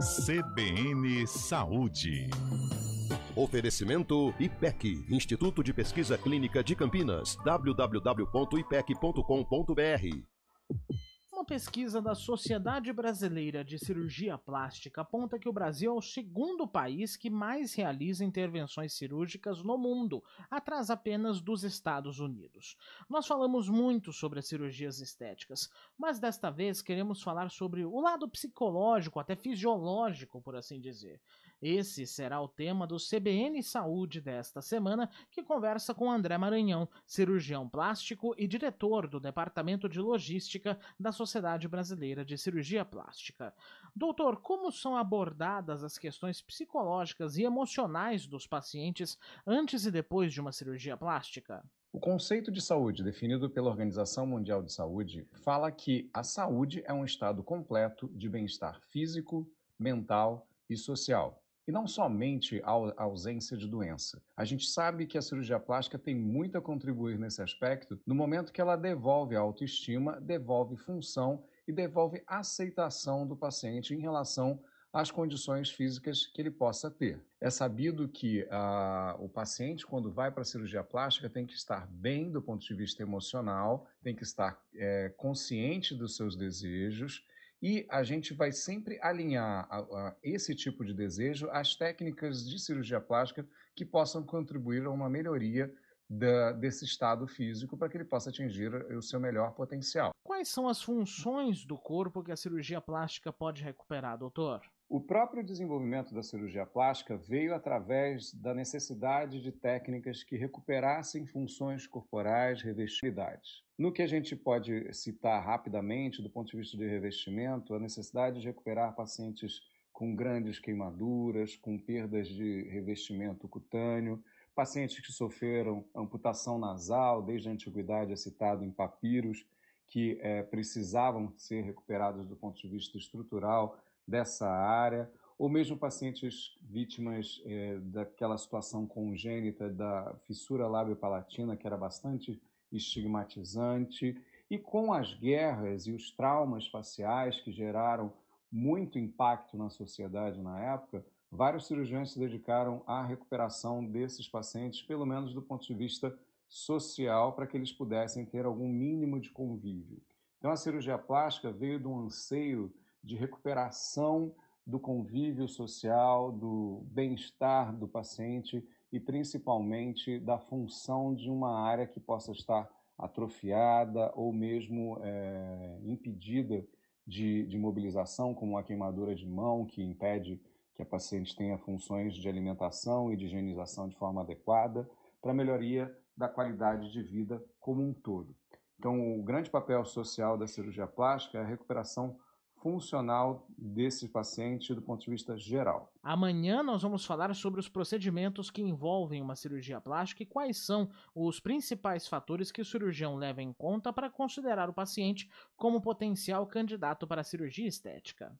CBN Saúde. Oferecimento IPEC, Instituto de Pesquisa Clínica de Campinas, www.ipec.com.br. Uma pesquisa da Sociedade Brasileira de Cirurgia Plástica aponta que o Brasil é o segundo país que mais realiza intervenções cirúrgicas no mundo, atrás apenas dos Estados Unidos. Nós falamos muito sobre as cirurgias estéticas, mas desta vez queremos falar sobre o lado psicológico, até fisiológico, por assim dizer. Esse será o tema do CBN Saúde desta semana, que conversa com André Maranhão, cirurgião plástico e diretor do Departamento de Logística da Sociedade Sociedade Brasileira de Cirurgia Plástica. Doutor, como são abordadas as questões psicológicas e emocionais dos pacientes antes e depois de uma cirurgia plástica? O conceito de saúde, definido pela Organização Mundial de Saúde, fala que a saúde é um estado completo de bem-estar físico, mental e social, e não somente a ausência de doença. A gente sabe que a cirurgia plástica tem muito a contribuir nesse aspecto no momento que ela devolve a autoestima, devolve função e devolve aceitação do paciente em relação às condições físicas que ele possa ter. É sabido que ah, o paciente, quando vai para a cirurgia plástica, tem que estar bem do ponto de vista emocional, tem que estar é, consciente dos seus desejos e a gente vai sempre alinhar a, a esse tipo de desejo às técnicas de cirurgia plástica que possam contribuir a uma melhoria da, desse estado físico para que ele possa atingir o seu melhor potencial. Quais são as funções do corpo que a cirurgia plástica pode recuperar, doutor? O próprio desenvolvimento da cirurgia plástica veio através da necessidade de técnicas que recuperassem funções corporais revestibilidades. No que a gente pode citar rapidamente, do ponto de vista de revestimento, a necessidade de recuperar pacientes com grandes queimaduras, com perdas de revestimento cutâneo, pacientes que sofreram amputação nasal, desde a antiguidade é citado em papiros, que é, precisavam ser recuperados do ponto de vista estrutural, dessa área, ou mesmo pacientes vítimas é, daquela situação congênita da fissura lábio-palatina, que era bastante estigmatizante, e com as guerras e os traumas faciais que geraram muito impacto na sociedade na época, vários cirurgiões se dedicaram à recuperação desses pacientes, pelo menos do ponto de vista social, para que eles pudessem ter algum mínimo de convívio. Então, a cirurgia plástica veio de um anseio de recuperação do convívio social, do bem-estar do paciente e principalmente da função de uma área que possa estar atrofiada ou mesmo é, impedida de, de, mobilização, como a queimadura de mão, que impede que a paciente tenha funções de alimentação e de higienização de forma adequada, para melhoria da qualidade de vida como um todo. Então, o grande papel social da cirurgia plástica é a recuperação funcional desse paciente do ponto de vista geral. Amanhã nós vamos falar sobre os procedimentos que envolvem uma cirurgia plástica e quais são os principais fatores que o cirurgião leva em conta para considerar o paciente como potencial candidato para cirurgia estética.